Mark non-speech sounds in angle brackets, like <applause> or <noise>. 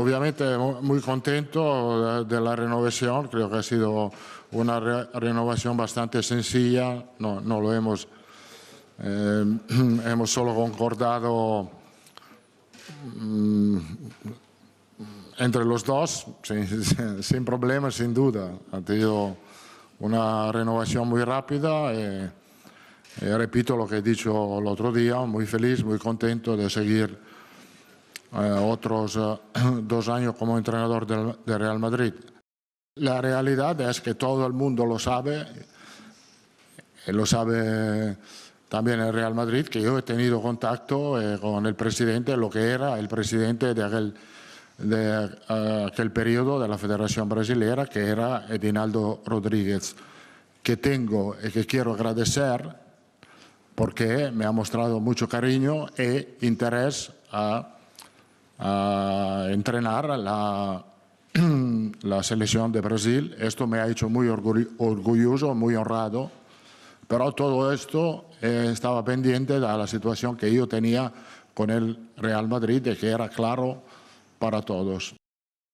Obviamente muy contento eh, de la renovación, creo que ha sido una renovación bastante sencilla, no, lo hemos, eh, <clears throat> hemos solo concordado mm, entre los dos, <laughs> sin, problemas, sin duda. Ha tenido una renovación muy rápida y eh, repito lo que he dicho el otro día, muy feliz, muy contento de seguir eh, otros eh, <clears throat> dos años como entrenador del, de Real Madrid. La realidad es que todo el mundo lo sabe, eh, lo sabe también el Real Madrid, que yo he tenido contacto con el presidente, lo que era el presidente de aquel, de, aquel periodo de la Federación Brasilera, que era Edinaldo Rodríguez, que tengo y que quiero agradecer porque me ha mostrado mucho cariño e interés a a entrenar a la, <clears throat> la selección de Brasil. Esto me ha hecho muy orgulloso, muy honrado. Pero todo esto eh, estaba pendiente de la situación que yo tenía con el Real Madrid, de que era claro para todos.